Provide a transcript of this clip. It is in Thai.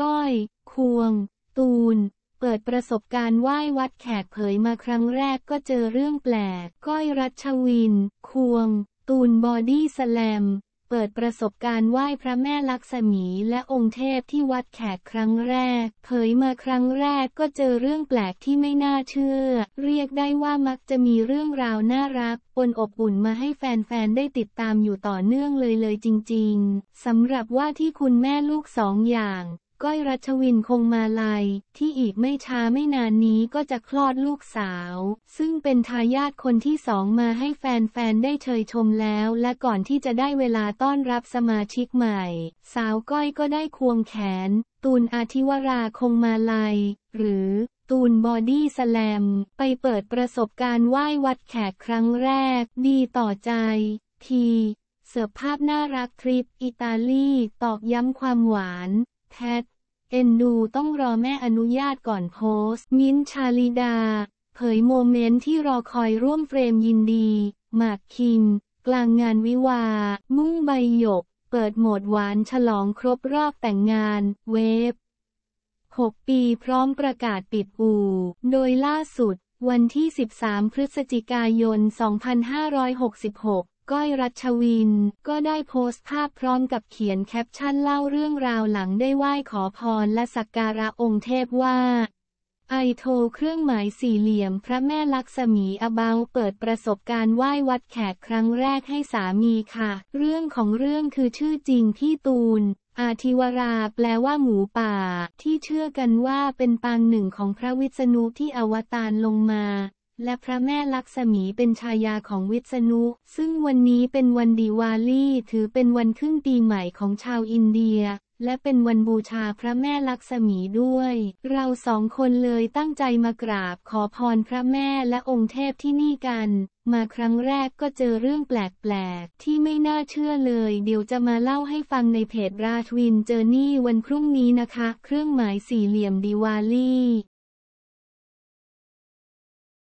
ก้อย ควง ตูน เปิดประสบการณ์ไหว้วัดแขกเผยมาครั้งแรกก็เจอเรื่องแปลก ก้อยรัชวิน ควง ตูน บอดี้สแลม เปิดประสบการณ์ไหว้พระแม่ลักษมีและองค์เทพที่วัดแขกครั้งแรก เผยมาครั้งแรกก็เจอเรื่องแปลกที่ไม่น่าเชื่อ เรียกได้ว่ามักจะมีเรื่องราวน่ารักปนอบอุ่นมาให้แฟนๆ ได้ติดตามอยู่ต่อเนื่องเลยเลยจริงๆสำหรับว่าที่คุณแม่ลูกสองอย่างก้อยรัชวินคงมาลัย ที่อีกไม่ช้าไม่นานนี้ก็จะคลอดลูกสาว ซึ่งเป็นทายาทคนที่สองมาให้แฟนๆได้เชยชมแล้ว และก่อนที่จะได้เวลาต้อนรับสมาชิกใหม่ สาวก้อยก็ได้ควงแขน ตูนอาทิวราคงมาลัย หรือ ตูนบอดี้สแลมไปเปิดประสบการณ์ไหว้วัดแขกครั้งแรก ดีต่อใจ ทีเสิร์ฟภาพน่ารักทริปอิตาลีตอกย้ำความหวานแพทเอ็นดูต้องรอแม่อนุญาตก่อนโพสต์ มิ้นชาลิดา เผยโมเมนต์ที่รอคอยร่วมเฟรมยินดีหมากคิม กลางงานวิวา มุ่งใบหยก เปิดโหมดหวานฉลองครบรอบแต่งงานเวฟ6ปีพร้อมประกาศปิดอู่โดยล่าสุด วันที่ 13 พฤศจิกายน 2566ก้อยรัชวิน ก็ได้โพสต์ภาพพร้อมกับเขียนแคปชั่นเล่าเรื่องราวหลังได้ไหว้ขอพรและสักการะองค์เทพว่า ไอโท เครื่องหมายสี่เหลี่ยมพระแม่ลักษมีอบาเปิดประสบการณ์ไหว้วัดแขกครั้งแรกให้สามีค่ะ เรื่องของเรื่องคือชื่อจริงพี่ตูน อาทิวราแปลว่าหมูป่า ที่เชื่อกันว่าเป็นปางหนึ่งของพระวิษณุที่อวตารลงมาและพระแม่ลักษมีเป็นชายาของวิษณุ ซึ่งวันนี้เป็นวันดีวาลีถือเป็นวันขึ้นปีใหม่ของชาวอินเดีย และเป็นวันบูชาพระแม่ลักษมีด้วย เราสองคนเลยตั้งใจมากราบขอพรพระแม่และองค์เทพที่นี่กัน มาครั้งแรกก็เจอเรื่องแปลกๆ ที่ไม่น่าเชื่อเลย เดี๋ยวจะมาเล่าให้ฟังในเพจราชวินเจอร์นี่วันพรุ่งนี้นะคะ เครื่องหมายสี่เหลี่ยมดีวาลี